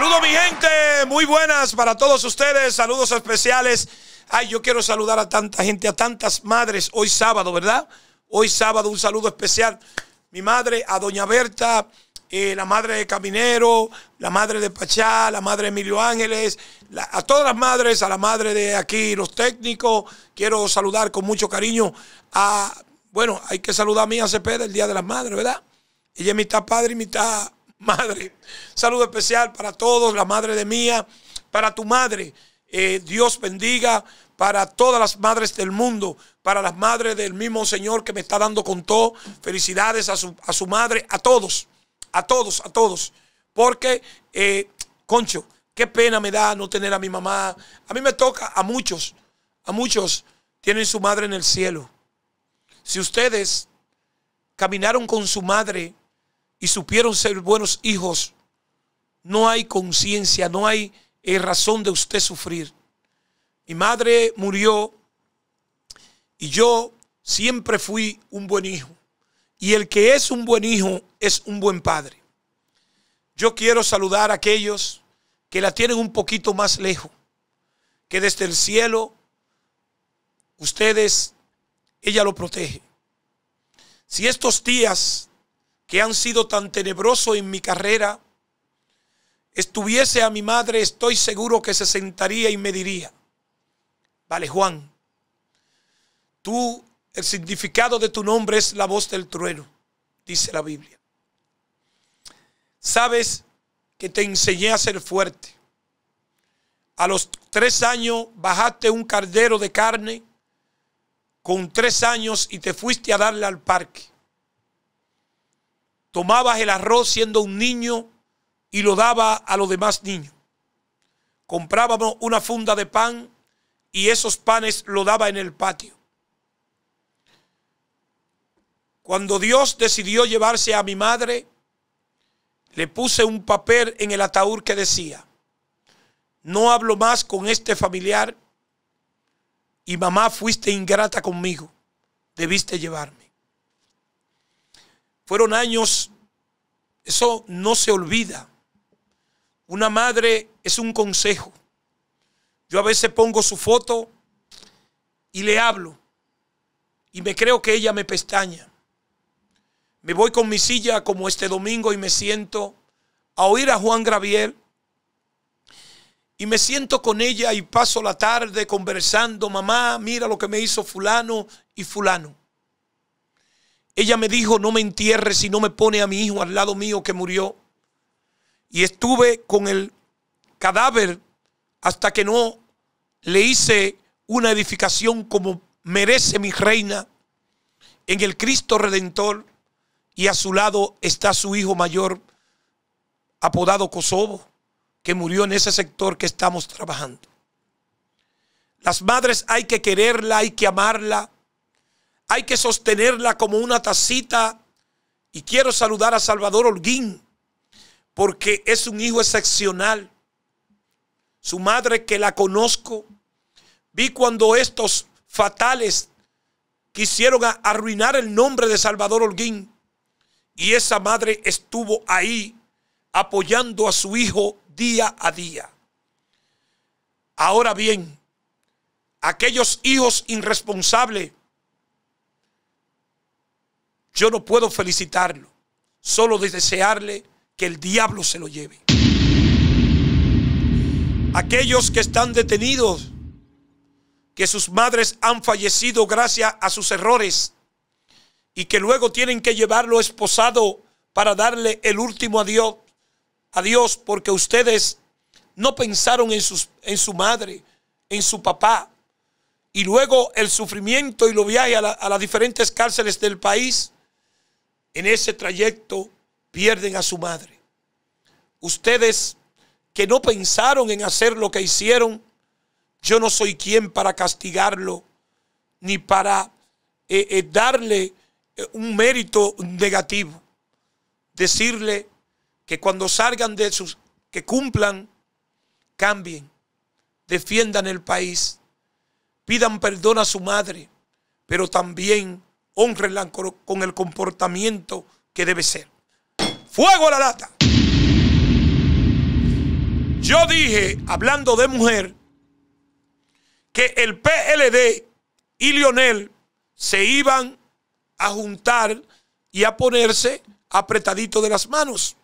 Saludos mi gente, muy buenas para todos ustedes, saludos especiales. Ay, yo quiero saludar a tanta gente, a tantas madres, hoy sábado, ¿verdad? Hoy sábado un saludo especial. Mi madre, a doña Berta, eh, la madre de Caminero, la madre de Pachá, la madre de Emilio Ángeles, a todas las madres, a la madre de aquí, los técnicos, quiero saludar con mucho cariño a, bueno, hay que saludar a mi Cepeda el Día de las Madres, ¿verdad? Ella es mitad padre y mitad madre. Saludo especial para todos, la madre de mía, para tu madre. Eh, Dios bendiga para todas las madres del mundo, para las madres del mismo Señor que me está dando con todo. Felicidades a su, madre, a todos, a todos, a todos. Porque, eh, concho, qué pena me da no tener a mi mamá. A mí me toca, a muchos, a muchos tienen su madre en el cielo. Si ustedes caminaron con su madre y supieron ser buenos hijos, no hay conciencia, no hay eh, razón de usted sufrir. Mi madre murió y yo siempre fui un buen hijo. Y el que es un buen hijo es un buen padre. Yo quiero saludar a aquellos que la tienen un poquito más lejos, que desde el cielo ustedes, ella lo protege. Si estos días que han sido tan tenebrosos en mi carrera, estuviese a mi madre, estoy seguro que se sentaría y me diría, vale Juan, tú, el significado de tu nombre es la voz del trueno, dice la Biblia. Sabes que te enseñé a ser fuerte. A los tres años bajaste un cardero de carne con tres años y te fuiste a darle al parque tomabas el arroz siendo un niño y lo daba a los demás niños. Comprábamos una funda de pan y esos panes lo daba en el patio. Cuando Dios decidió llevarse a mi madre, le puse un papel en el ataúd que decía, no hablo más con este familiar y mamá fuiste ingrata conmigo, debiste llevarme. Fueron años, eso no se olvida. Una madre es un consejo. Yo a veces pongo su foto y le hablo y me creo que ella me pestaña. Me voy con mi silla como este domingo y me siento a oír a Juan Gravier y me siento con ella y paso la tarde conversando, mamá, mira lo que me hizo fulano y fulano. Ella me dijo, no me entierres si no me pone a mi hijo al lado mío que murió. Y estuve con el cadáver hasta que no le hice una edificación como merece mi reina en el Cristo Redentor y a su lado está su hijo mayor apodado Kosovo, que murió en ese sector que estamos trabajando. Las madres hay que quererla, hay que amarla, hay que sostenerla como una tacita. Y quiero saludar a Salvador Holguín, porque es un hijo excepcional. Su madre que la conozco, vi cuando estos fatales quisieron arruinar el nombre de Salvador Holguín. Y esa madre estuvo ahí apoyando a su hijo día a día. Ahora bien, aquellos hijos irresponsables yo no puedo felicitarlo, solo desearle que el diablo se lo lleve. Aquellos que están detenidos, que sus madres han fallecido gracias a sus errores y que luego tienen que llevarlo esposado para darle el último adiós, adiós porque ustedes no pensaron en, sus, en su madre, en su papá, y luego el sufrimiento y los viajes a las diferentes cárceles del país en ese trayecto pierden a su madre. Ustedes que no pensaron en hacer lo que hicieron, yo no soy quien para castigarlo ni para eh, eh, darle eh, un mérito negativo. Decirle que cuando salgan de sus, que cumplan, cambien, defiendan el país, pidan perdón a su madre, pero también honrenla con el comportamiento que debe ser. Fuego a la lata. Yo dije, hablando de mujer, que el PLD y Lionel se iban a juntar y a ponerse apretadito de las manos.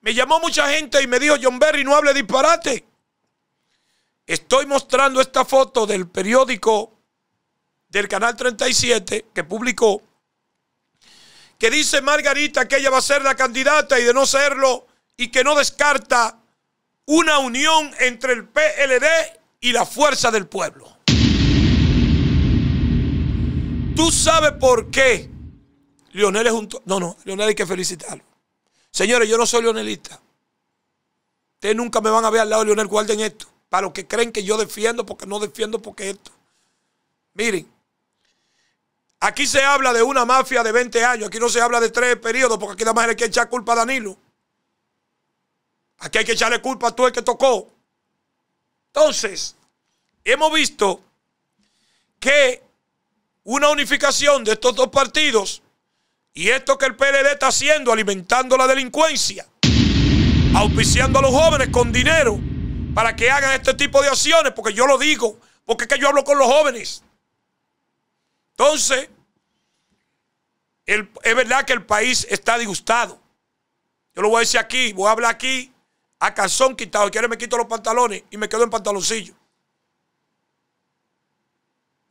Me llamó mucha gente y me dijo, John Berry, no hable disparate. Estoy mostrando esta foto del periódico del canal 37 que publicó, que dice Margarita que ella va a ser la candidata y de no serlo, y que no descarta una unión entre el PLD y la fuerza del pueblo. Tú sabes por qué Leonel es un... No, no, Leonel hay que felicitarlo. Señores, yo no soy leonelista. Ustedes nunca me van a ver al lado de Lionel, guarden esto. Para los que creen que yo defiendo, porque no defiendo, porque esto. Miren, Aquí se habla de una mafia de 20 años. Aquí no se habla de tres periodos porque aquí nada más hay que echar culpa a Danilo. Aquí hay que echarle culpa a tú el que tocó. Entonces, hemos visto que una unificación de estos dos partidos y esto que el PLD está haciendo, alimentando la delincuencia, auspiciando a los jóvenes con dinero para que hagan este tipo de acciones, porque yo lo digo, porque es que yo hablo con los jóvenes. Entonces, es verdad que el país está disgustado. Yo lo voy a decir aquí, voy a hablar aquí a calzón quitado. Quiere me quito los pantalones y me quedo en pantaloncillo.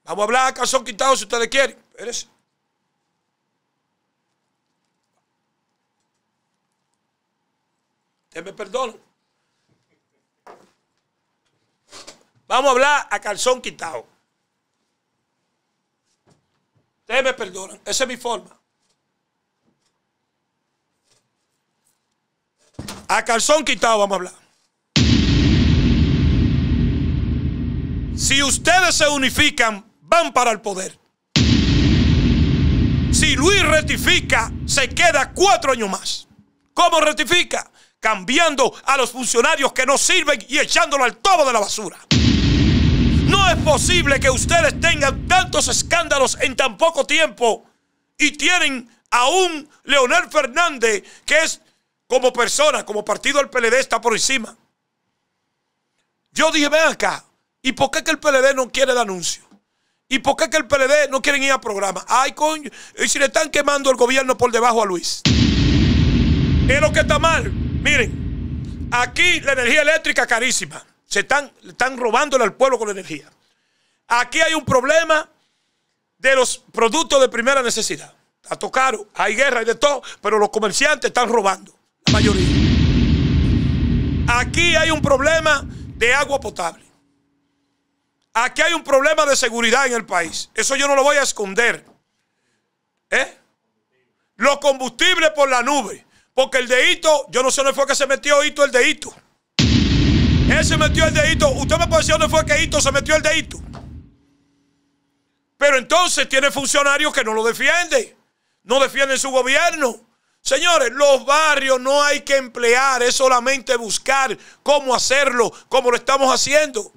Vamos a hablar a calzón quitado si ustedes quieren. Espérense. Ustedes me perdonan. Vamos a hablar a calzón quitado. Ustedes me perdonan. Esa es mi forma. A calzón quitado vamos a hablar. Si ustedes se unifican, van para el poder. Si Luis rectifica, se queda cuatro años más. ¿Cómo rectifica? Cambiando a los funcionarios que no sirven y echándolo al tobo de la basura es posible que ustedes tengan tantos escándalos en tan poco tiempo y tienen a un Leonel Fernández que es como persona, como partido del PLD está por encima. Yo dije, ven acá, ¿y por qué que el PLD no quiere dar anuncio? ¿Y por qué que el PLD no quieren ir a programa? Ay, con y si le están quemando el gobierno por debajo a Luis. es lo que está mal? Miren, aquí la energía eléctrica carísima. Se están, están robándole al pueblo con energía. Aquí hay un problema de los productos de primera necesidad. Está tocado, hay guerra y de todo, pero los comerciantes están robando, la mayoría. Aquí hay un problema de agua potable. Aquí hay un problema de seguridad en el país. Eso yo no lo voy a esconder. ¿Eh? Los combustibles por la nube. Porque el Hito, yo no sé dónde fue que se metió Hito el Hito Él se metió el Hito ¿Usted me puede decir dónde fue que Hito se metió el Hito pero entonces tiene funcionarios que no lo defienden, no defienden su gobierno. Señores, los barrios no hay que emplear, es solamente buscar cómo hacerlo, como lo estamos haciendo.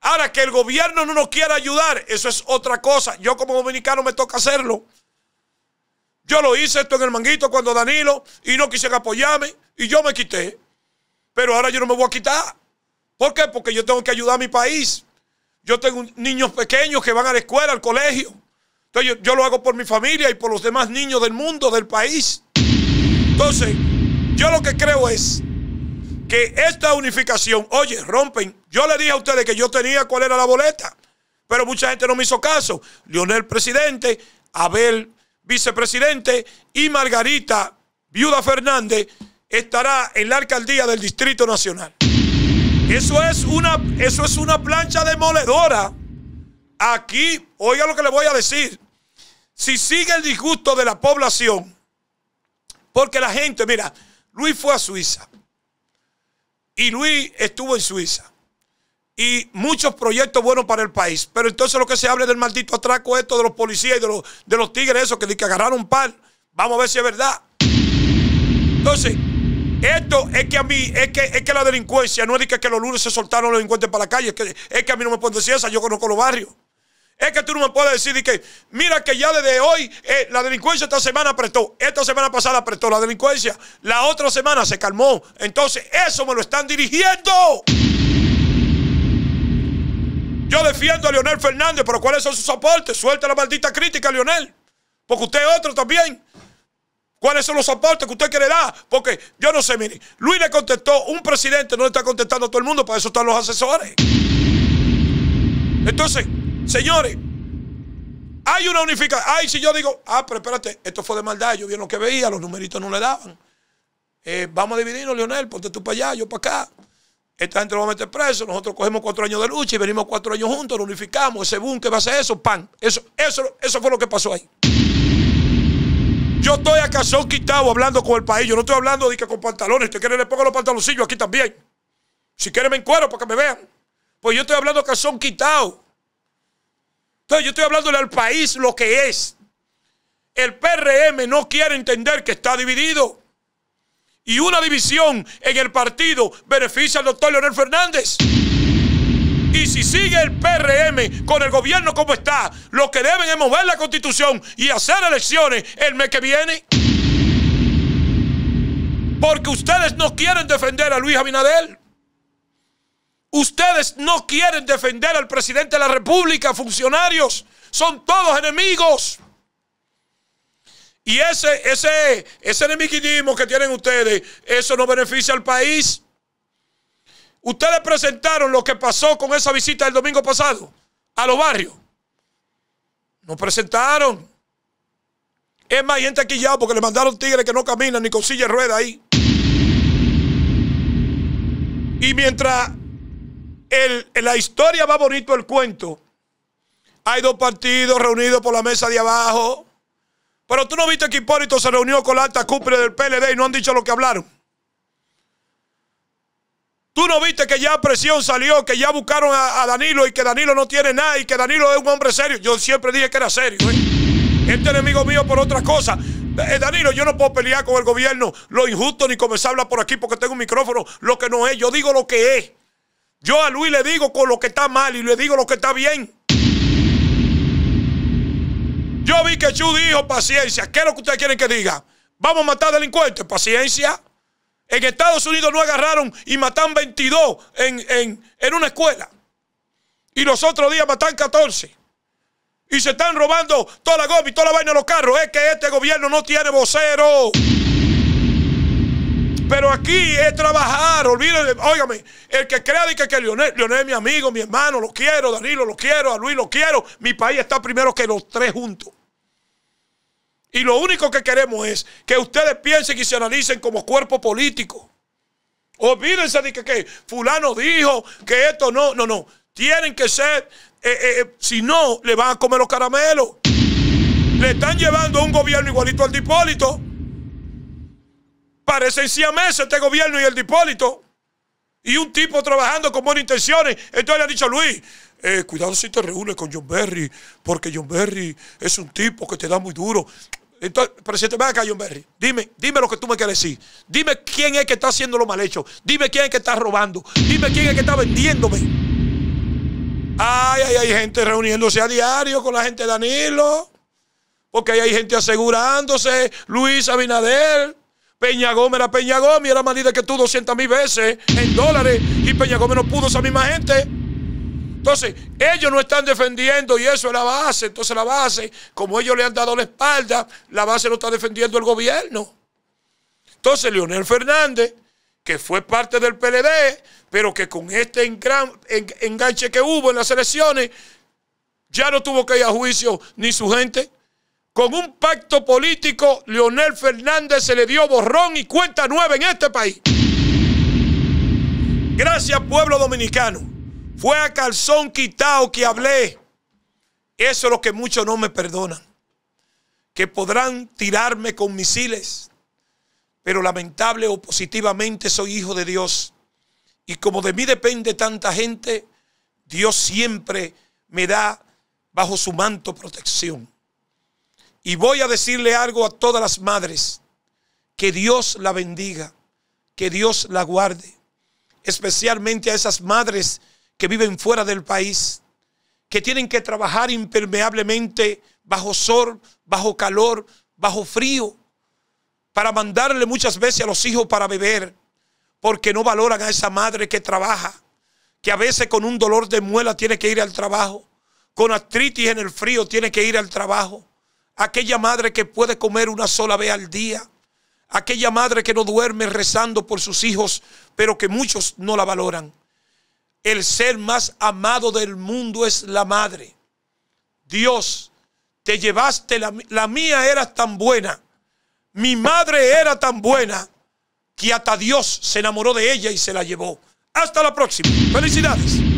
Ahora, que el gobierno no nos quiera ayudar, eso es otra cosa. Yo como dominicano me toca hacerlo. Yo lo hice esto en el manguito cuando Danilo y no quisieron apoyarme y yo me quité. Pero ahora yo no me voy a quitar. ¿Por qué? Porque yo tengo que ayudar a mi país. Yo tengo niños pequeños que van a la escuela, al colegio. Entonces yo, lo hago por mi familia y por los demás niños del mundo, del país. Entonces, yo lo que creo es que esta unificación, oye, rompen. Yo le dije a ustedes que yo tenía cuál era la boleta, pero mucha gente no me hizo caso. Lionel presidente, Abel vicepresidente y Margarita Viuda Fernández estará en la alcaldía del Distrito Nacional. Eso es una, eso es una plancha demoledora. Aquí, oiga lo que le voy a decir. Si sigue el disgusto de la población, porque la gente, mira, Luis fue a Suiza y Luis estuvo en Suiza y muchos proyectos buenos para el país. Pero entonces lo que se habla del maldito atraco esto de los policías y de los, de los tigres, eso que, que agarraron un par. Vamos a ver si es verdad. Entonces, esto es que a mí, es que, es que la delincuencia, no es que, que los lunes se soltaron los delincuentes para la calle, es que, es que a mí no me pueden decir eso, yo conozco los barrios. Es que tú no me puedes decir que, mira que ya desde hoy eh, la delincuencia esta semana apretó, esta semana pasada apretó la delincuencia, la otra semana se calmó. Entonces, eso me lo están dirigiendo. Yo defiendo a Leonel Fernández, pero ¿cuáles son sus aportes? Suelta la maldita crítica, Leonel. Porque usted es otro también. ¿Cuáles son los aportes que usted quiere dar? Porque yo no sé, mire. Luis le contestó, un presidente no le está contestando a todo el mundo, para eso están los asesores. Entonces, señores, hay una unificación. Ay, si yo digo, ah, pero espérate, esto fue de maldad, yo vi lo que veía, los numeritos no le daban. Eh, vamos a dividirnos, Leonel, ponte tú para allá, yo para acá. Esta gente lo va a meter preso, nosotros cogemos cuatro años de lucha y venimos cuatro años juntos, lo unificamos, ese boom que va a ser eso, pan. Eso, eso, eso fue lo que pasó ahí. Yo estoy a son quitado hablando con el país. Yo no estoy hablando de que con pantalones. Usted quiere le pongo los pantaloncillos aquí también. Si quiere me encuero para que me vean. Pues yo estoy hablando a cazón quitado. Entonces yo estoy hablándole al país lo que es. El PRM no quiere entender que está dividido. Y una división en el partido beneficia al doctor Leonel Fernández. Y si sigue el PRM con el gobierno como está, lo que deben es mover la constitución y hacer elecciones el mes que viene. Porque ustedes no quieren defender a Luis Abinadel. Ustedes no quieren defender al presidente de la República, funcionarios. Son todos enemigos. Y ese, ese, ese que tienen ustedes, eso no beneficia al país. Ustedes presentaron lo que pasó con esa visita el domingo pasado a los barrios. No presentaron. Es más, hay gente aquí ya porque le mandaron tigres que no caminan ni con silla rueda ahí. Y mientras el, la historia va bonito el cuento, hay dos partidos reunidos por la mesa de abajo. Pero tú no viste que Hipólito se reunió con la alta cúpula del PLD y no han dicho lo que hablaron. Tú no viste que ya presión salió, que ya buscaron a, Danilo y que Danilo no tiene nada y que Danilo es un hombre serio. Yo siempre dije que era serio. ¿eh? Este enemigo mío por otras cosas. Eh, Danilo, yo no puedo pelear con el gobierno lo injusto ni comenzar a hablar por aquí porque tengo un micrófono, lo que no es. Yo digo lo que es. Yo a Luis le digo con lo que está mal y le digo lo que está bien. Yo vi que Chu dijo paciencia. ¿Qué es lo que ustedes quieren que diga? Vamos a matar delincuentes. Paciencia. En Estados Unidos no agarraron y matan 22 en, una escuela. Y los otros días matan 14. Y se están robando toda la goma y toda la vaina de los carros. Es que este gobierno no tiene vocero. Pero aquí es trabajar, olvídense, óigame, el que crea dice que, que Leonel, Leonel es mi amigo, mi hermano, lo quiero, Danilo lo quiero, a Luis lo quiero, mi país está primero que los tres juntos. Y lo único que queremos es que ustedes piensen y se analicen como cuerpo político. Olvídense de que, fulano dijo que esto no, no, no. Tienen que ser, eh, eh, eh, si no, le van a comer los caramelos. Le están llevando a un gobierno igualito al Dipólito. Parecen 100 meses este gobierno y el Dipólito. Y un tipo trabajando con buenas intenciones. Entonces le ha dicho, a Luis, cuidado si te reúnes con John Berry, porque John Berry es un tipo que te da muy duro. Entonces, presidente, ven acá, John Berry. Dime, dime lo que tú me quieres decir. Dime quién es que está haciendo lo mal hecho. Dime quién es que está robando. Dime quién es que está vendiéndome. Ay, ay, hay gente reuniéndose a diario con la gente de Danilo. Porque ahí hay gente asegurándose. Luis Abinader. Peña Gómez era Peña Gómez, era más que tú 200 mil veces en dólares. Y Peña Gómez no pudo esa misma gente. Entonces, ellos no están defendiendo y eso es la base. Entonces, la base, como ellos le han dado la espalda, la base lo está defendiendo el gobierno. Entonces, Leonel Fernández, que fue parte del PLD, pero que con este enganche que hubo en las elecciones, ya no tuvo que ir a juicio ni su gente. Con un pacto político, Leonel Fernández se le dio borrón y cuenta nueva en este país. Gracias, pueblo dominicano. Fue a calzón quitado que hablé. Eso es lo que muchos no me perdonan. Que podrán tirarme con misiles, pero lamentable o positivamente soy hijo de Dios. Y como de mí depende tanta gente, Dios siempre me da bajo su manto protección. Y voy a decirle algo a todas las madres. Que Dios la bendiga, que Dios la guarde, especialmente a esas madres que viven fuera del país, que tienen que trabajar impermeablemente bajo sol, bajo calor, bajo frío, para mandarle muchas veces a los hijos para beber, porque no valoran a esa madre que trabaja, que a veces con un dolor de muela tiene que ir al trabajo, con artritis en el frío tiene que ir al trabajo, aquella madre que puede comer una sola vez al día, aquella madre que no duerme rezando por sus hijos, pero que muchos no la valoran el ser más amado del mundo es la madre. Dios, te llevaste, la, mía era tan buena, mi madre era tan buena, que hasta Dios se enamoró de ella y se la llevó. Hasta la próxima. Felicidades.